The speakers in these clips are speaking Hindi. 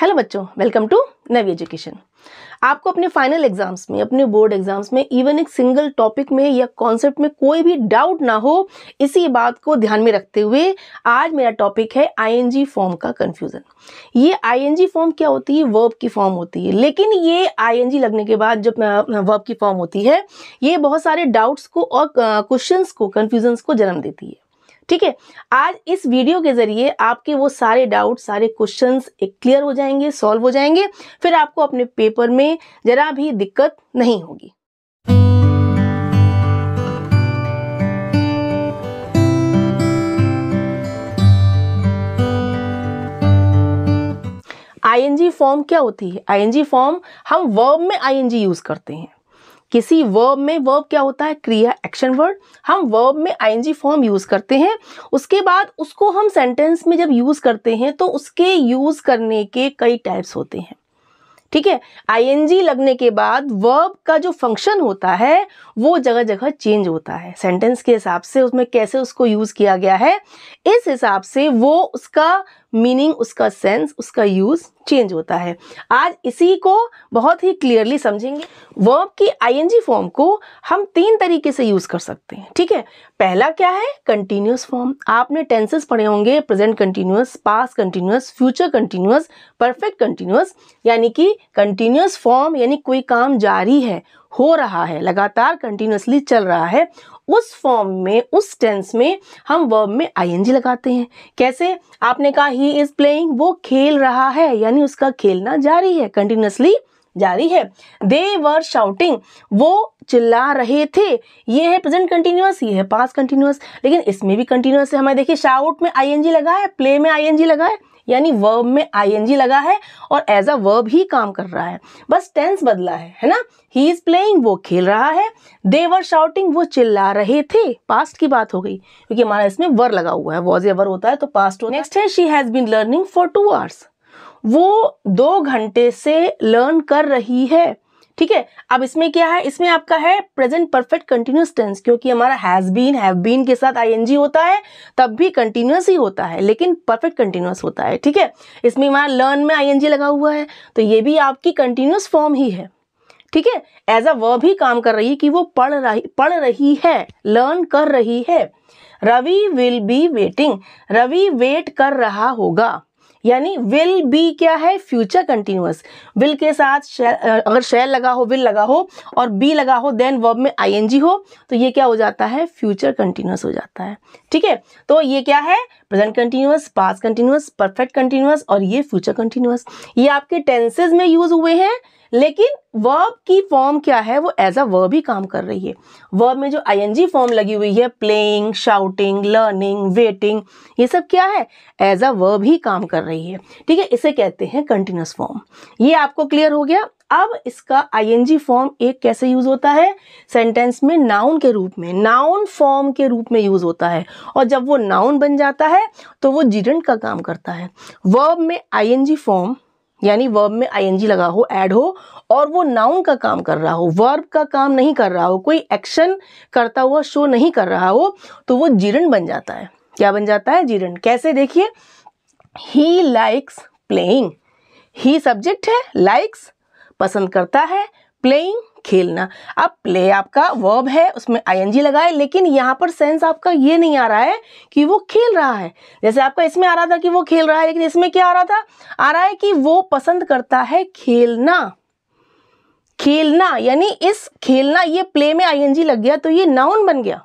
हेलो बच्चों वेलकम टू नवी एजुकेशन आपको अपने फाइनल एग्जाम्स में अपने बोर्ड एग्जाम्स में इवन एक सिंगल टॉपिक में या कॉन्सेप्ट में कोई भी डाउट ना हो इसी बात को ध्यान में रखते हुए आज मेरा टॉपिक है आईएनजी फॉर्म का कंफ्यूजन ये आईएनजी फॉर्म क्या होती है वर्ब की फॉर्म होती है लेकिन ये आईएनजी लगने के बाद जब वर्ब की फॉर्म होती है ये बहुत सारे डाउट्स को और क्वेश्चन को कन्फ्यूजन्स को जन्म देती है ठीक है आज इस वीडियो के जरिए आपके वो सारे डाउट सारे क्वेश्चंस एक क्लियर हो जाएंगे सॉल्व हो जाएंगे फिर आपको अपने पेपर में जरा भी दिक्कत नहीं होगी आई जी फॉर्म क्या होती है आई आईएनजी फॉर्म हम वर्ब में आई आईएनजी यूज करते हैं किसी वर्ब में वर्ब क्या होता है क्रिया एक्शन वर्ड हम वर्ब में आईएनजी फॉर्म यूज करते हैं उसके बाद उसको हम सेंटेंस में जब यूज करते हैं तो उसके यूज करने के कई टाइप्स होते हैं ठीक है आईएनजी लगने के बाद वर्ब का जो फंक्शन होता है वो जगह जगह चेंज होता है सेंटेंस के हिसाब से उसमें कैसे उसको यूज किया गया है इस हिसाब से वो उसका मीनिंग उसका सेंस उसका यूज़ चेंज होता है आज इसी को बहुत ही क्लियरली समझेंगे वर्ब की आईएनजी फॉर्म को हम तीन तरीके से यूज़ कर सकते हैं ठीक है पहला क्या है कंटिन्यूस फॉर्म आपने टेंसेस पढ़े होंगे present continuous past continuous future continuous perfect continuous यानी कि कंटिन्यूस फॉर्म यानी कोई काम जारी है हो रहा है लगातार कंटिन्यूसली चल रहा है उस फॉर्म में उस टेंस में हम वर्ब में आईएनजी लगाते हैं कैसे आपने कहा ही इज़ प्लेइंग वो खेल रहा है यानी उसका खेलना जारी है कंटिन्यूसली जारी है दे वर शाउटिंग वो चिल्ला रहे थे ये है प्रेजेंट कंटिन्यूअस ये है पास कंटिन्यूअस लेकिन इसमें भी कंटिन्यूअस है हमें देखिए शाउट में आईएनजी लगा है प्ले में आईएनजी लगा है यानी वर्ब में आईएनजी लगा है और एज अ वर्ब ही काम कर रहा है बस टेंस बदला है है ना ही इज प्लेइंग वो खेल रहा है देवर शाउटिंग वो चिल्ला रहे थे पास्ट की बात हो गई क्योंकि हमारा इसमें वर लगा हुआ है वॉज एवर वर होता है तो पास्ट हो नेक्स्ट है she has been learning for two hours वो दो घंटे से लर्न कर रही है ठीक है अब इसमें क्या है इसमें आपका है प्रेजेंट परफेक्ट कंटिन्यूस टेंस क्योंकि हमारा हैज बीन हैव बीन के साथ आईएनजी होता है तब भी कंटिन्यूस ही होता है लेकिन परफेक्ट कंटिन्यूस होता है ठीक है इसमें हमारा लर्न में आईएनजी लगा हुआ है तो ये भी आपकी कंटिन्यूस फॉर्म ही है ठीक है एज अ वर्ब ही काम कर रही है कि वो पढ़ रही पढ़ रही है लर्न कर रही है Ravi will be waiting Ravi wait कर रहा होगा यानी विल बी क्या है फ्यूचर कंटिन्यूस विल के साथ अगर शेयर लगा हो विल लगा हो और बी लगा हो देन वर्ब में आईएनजी हो तो ये क्या हो जाता है फ्यूचर कंटिन्यूस हो जाता है ठीक है तो ये क्या है present continuous past continuous perfect continuous और ये फ्यूचर कंटिन्यूस ये आपके टेंसेज में यूज हुए हैं लेकिन वर्ब की फॉर्म क्या है वो एज अ वर्ब ही काम कर रही है वर्ब में जो आईएनजी फॉर्म लगी हुई है प्लेइंग शाउटिंग लर्निंग वेटिंग ये सब क्या है एज अ वर्ब ही काम कर रही है ठीक है इसे कहते हैं कंटिन्यूस फॉर्म ये आपको क्लियर हो गया अब इसका आईएनजी फॉर्म एक कैसे यूज होता है सेंटेंस में नाउन के रूप में नाउन फॉर्म के रूप में यूज होता है और जब वो नाउन बन जाता है तो वो जीरेंट का काम करता है वर्ब में आईएनजी फॉर्म यानी वर्ब में आईएनजी लगा हो ऐड हो और वो नाउन का काम कर रहा हो वर्ब का काम नहीं कर रहा हो कोई एक्शन करता हुआ शो नहीं कर रहा हो तो वो जीरण बन जाता है क्या बन जाता है जीरण कैसे देखिए he likes playing he subject है लाइक्स पसंद करता है प्लेइंग खेलना अब प्ले आपका वर्ब है उसमें आईएनजी लगा है लेकिन यहाँ पर सेंस आपका ये नहीं आ रहा है कि वो खेल रहा है जैसे आपका इसमें आ रहा था कि वो खेल रहा है लेकिन इसमें क्या आ रहा था आ रहा है कि वो पसंद करता है खेलना खेलना यानी इस खेलना ये प्ले में जी लग गया तो ये नाउन बन गया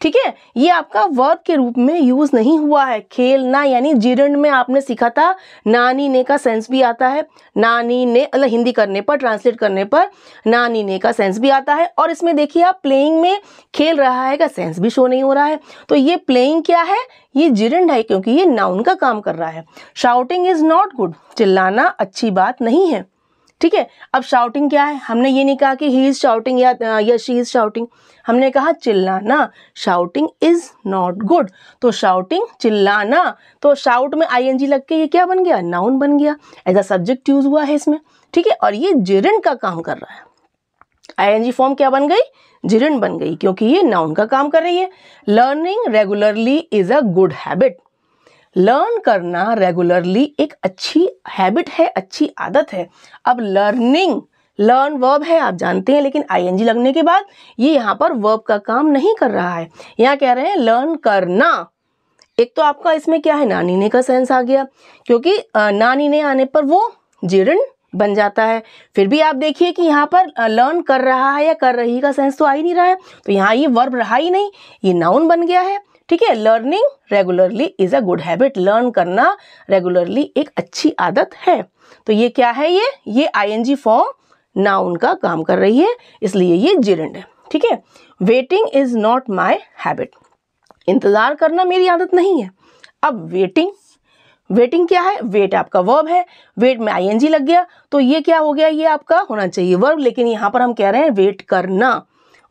ठीक है ये आपका वर्ब के रूप में यूज नहीं हुआ है खेलना यानी जीरण में आपने सीखा था नानी ने का सेंस भी आता है नानी ने मतलब हिंदी करने पर ट्रांसलेट करने पर नानी ने का सेंस भी आता है और इसमें देखिए आप प्लेइंग में खेल रहा है का सेंस भी शो नहीं हो रहा है तो ये प्लेइंग क्या है ये जीरण है क्योंकि ये नाउन का काम कर रहा है शाउटिंग इज नॉट गुड चिल्लाना अच्छी बात नहीं है ठीक है अब शाउटिंग क्या है हमने ये नहीं कहा कि ही इज़ शाउटिंग या शी इज़ शाउटिंग हमने कहा चिल्लाना शाउटिंग इज़ नॉट गुड तो शाउटिंग चिल्लाना तो शाउट में आईएनजी लग के ये क्या बन गया नाउन बन गया एज अ सब्जेक्ट यूज़ हुआ है इसमें ठीक है और ये जिरन का काम कर रहा है आईएनजी फॉर्म क्या बन गई जिरन बन गई क्योंकि ये नाउन का काम कर रही है learning regularly is a good habit learn करना रेगुलरली एक अच्छी हैबिट है अच्छी आदत है अब लर्निंग लर्न वर्ब है आप जानते हैं लेकिन आईएनजी लगने के बाद ये यहाँ पर वर्ब का काम नहीं कर रहा है यहाँ कह रहे हैं लर्न करना एक तो आपका इसमें क्या है नानी ने का सेंस आ गया क्योंकि नानी ने आने पर वो जीर्ण बन जाता है फिर भी आप देखिए कि यहाँ पर लर्न कर रहा है या कर रही का सेंस तो आ ही नहीं रहा है तो यहाँ ये वर्ब रहा ही नहीं ये नाउन बन गया है ठीक है learning regularly is a good habit learn करना रेगुलरली एक अच्छी आदत है तो ये क्या है ये ये आईएनजी फॉर्म नाउन का काम कर रही है इसलिए ये जिरंड है ठीक है waiting is not my habit इंतज़ार करना मेरी आदत नहीं है अब वेटिंग वेटिंग क्या है वेट आपका वर्ब है वेट में आईएनजी लग गया तो ये क्या हो गया ये आपका होना चाहिए वर्ब लेकिन यहाँ पर हम कह रहे हैं वेट करना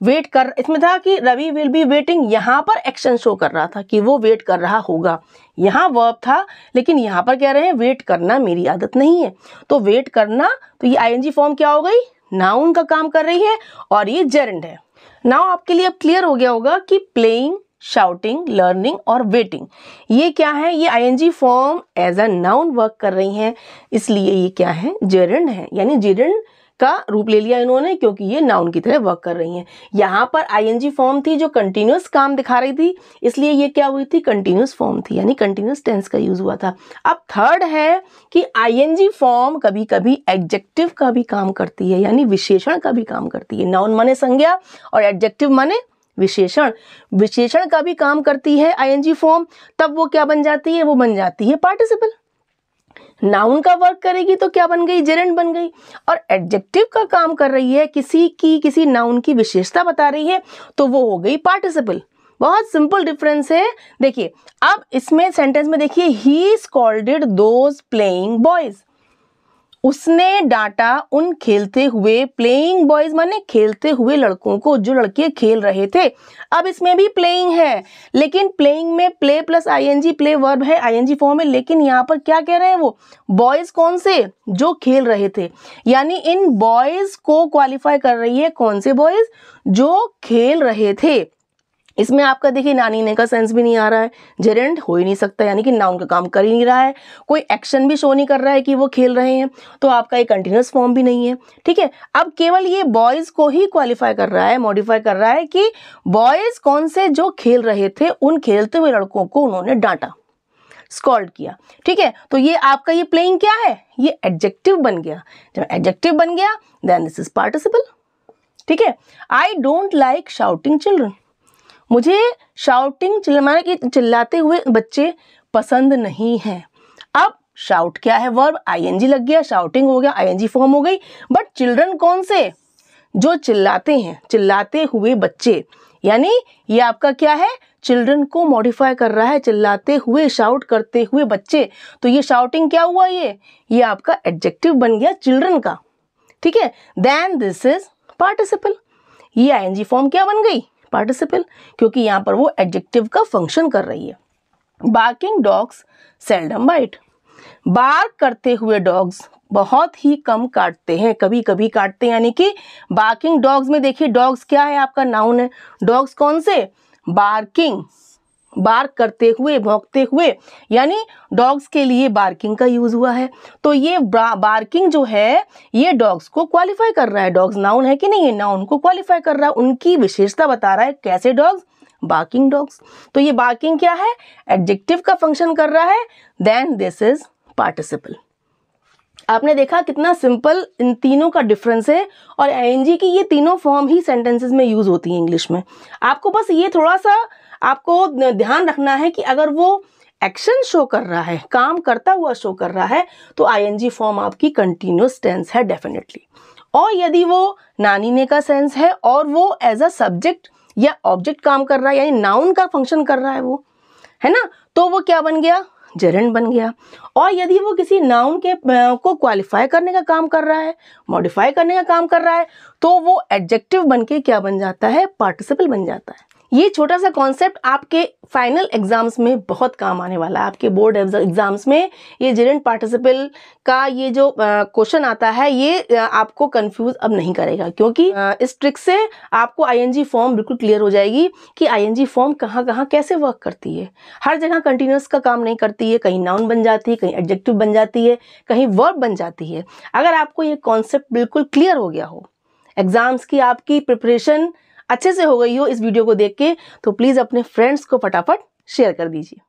वेट कर इसमें था कि रवि विल बी वेटिंग यहाँ पर एक्शन शो कर रहा था कि वो वेट कर रहा होगा यहाँ वर्ब था लेकिन यहाँ पर कह रहे हैं वेट करना मेरी आदत नहीं है तो वेट करना तो ये आईएनजी फॉर्म क्या हो गई नाउन का काम कर रही है और ये जेरेंड है नाउ आपके लिए अब क्लियर हो गया होगा कि प्लेइंग शाउटिंग लर्निंग और वेटिंग ये क्या है ये I N G form as a noun work कर रही हैं इसलिए ये क्या है जेरेंड है यानी जेरेंड का रूप ले लिया इन्होंने क्योंकि ये नाउन की तरह वर्क कर रही हैं यहाँ पर आईएनजी फॉर्म थी जो कंटिन्यूस काम दिखा रही थी इसलिए ये क्या हुई थी कंटिन्यूस फॉर्म थी यानी कंटिन्यूस टेंस का यूज हुआ था अब थर्ड है कि आईएनजी फॉर्म कभी कभी एडजेक्टिव का भी काम करती है यानी विशेषण का भी काम करती है नाउन माने संज्ञा और एडजेक्टिव माने विशेषण विशेषण का भी काम करती है आई फॉर्म तब वो क्या बन जाती है वो बन जाती है पार्टिसिपल नाउन का वर्क करेगी तो क्या बन गई जेरेंट बन गई और एडजेक्टिव का काम कर रही है किसी की किसी नाउन की विशेषता बता रही है तो वो हो गई पार्टिसिपल बहुत सिंपल डिफरेंस है देखिए अब इसमें सेंटेंस में देखिए he scolded those playing boys उसने डांटा उन खेलते हुए प्लेइंग बॉयज माने खेलते हुए लड़कों को जो लड़के खेल रहे थे अब इसमें भी प्लेइंग है लेकिन प्लेइंग में play plus I N G play verb है आईएनजी फॉर्म है लेकिन यहाँ पर क्या कह रहे हैं वो बॉयज कौन से जो खेल रहे थे यानी इन बॉयज को क्वालिफाई कर रही है कौन से बॉयज जो खेल रहे थे इसमें आपका देखिए नानी ने का सेंस भी नहीं आ रहा है जेरेंट हो ही नहीं सकता यानी कि नाउन का काम कर ही नहीं रहा है कोई एक्शन भी शो नहीं कर रहा है कि वो खेल रहे हैं तो आपका ये कंटिन्यूस फॉर्म भी नहीं है ठीक है अब केवल ये बॉयज़ को ही क्वालिफाई कर रहा है मॉडिफाई कर रहा है कि बॉयज़ कौन से जो खेल रहे थे उन खेलते हुए लड़कों को उन्होंने डांटा स्कॉल्ड किया ठीक है तो ये आपका ये प्लेइंग क्या है ये एडजेक्टिव बन गया जब एडजेक्टिव बन गया देन दिस इज पार्टिसिपल ठीक है I don't like shouting children मुझे शाउटिंग चिल्लाने की चिल्लाते हुए बच्चे पसंद नहीं हैं अब शाउट क्या है वर्ब आईएनजी लग गया शाउटिंग हो गया आईएनजी फॉर्म हो गई बट चिल्ड्रन कौन से जो चिल्लाते हैं चिल्लाते हुए बच्चे यानी ये आपका क्या है चिल्ड्रन को मॉडिफाई कर रहा है चिल्लाते हुए शाउट करते हुए बच्चे तो ये शाउटिंग क्या हुआ ये ये आपका एडजेक्टिव बन गया चिल्ड्रन का ठीक है देन दिस इज पार्टिसिपल ये आईएनजी फॉर्म क्या बन गई पार्टिसिपल क्योंकि यहाँ पर वो एडजेक्टिव का फंक्शन कर रही है barking dogs seldom bite bark करते हुए डॉग्स बहुत ही कम काटते हैं कभी कभी काटते हैं यानी कि बार्किंग डॉग्स में देखिए डॉग्स क्या है आपका नाउन है डॉग्स कौन से बार्किंग बार्क करते हुए भोंकते हुए यानी डॉग्स के लिए बार्किंग का यूज़ हुआ है तो ये बार्किंग जो है ये डॉग्स को क्वालिफाई कर रहा है डॉग्स नाउन है कि नहीं ये नाउन को क्वालिफाई कर रहा है उनकी विशेषता बता रहा है कैसे डॉग्स बार्किंग डॉग्स तो ये बार्किंग क्या है एडजेक्टिव का फंक्शन कर रहा है देन दिस इज पार्टिसिपल आपने देखा कितना सिंपल इन तीनों का डिफरेंस है और आई की ये तीनों फॉर्म ही सेंटेंसेस में यूज़ होती है इंग्लिश में आपको बस ये थोड़ा सा आपको ध्यान रखना है कि अगर वो एक्शन शो कर रहा है काम करता हुआ शो कर रहा है तो आई फॉर्म आपकी कंटिन्यूस टेंस है डेफिनेटली और यदि वो नानीने का सेंस है और वो एज अ सब्जेक्ट या ऑब्जेक्ट काम कर रहा है यानी नाउन का फंक्शन कर रहा है वो है ना तो वो क्या बन गया जरन बन गया और यदि वो किसी नाउन के को क्वालिफाई करने का काम कर रहा है मॉडिफाई करने का काम कर रहा है तो वो एडजेक्टिव बन के क्या बन जाता है पार्टिसिपल बन जाता है ये छोटा सा कॉन्सेप्ट आपके फाइनल एग्ज़ाम्स में बहुत काम आने वाला है आपके बोर्ड एग्ज़ाम्स में ये जेरेंट पार्टिसिपल का ये जो क्वेश्चन आता है ये आपको कंफ्यूज अब नहीं करेगा क्योंकि आ, इस ट्रिक से आपको आईएनजी फॉर्म बिल्कुल क्लियर हो जाएगी कि आईएनजी फॉर्म कहाँ कहाँ कैसे वर्क करती है हर जगह कंटिन्यूस का काम नहीं करती है कहीं नाउन बन जाती है कहीं एडजेक्टिव बन जाती है कहीं वर्ब बन जाती है अगर आपको ये कॉन्सेप्ट बिल्कुल क्लियर हो गया हो एग्ज़ाम्स की आपकी प्रिपरेशन अच्छे से हो गई हो इस वीडियो को देख के तो प्लीज़ अपने फ्रेंड्स को फटाफट शेयर कर दीजिए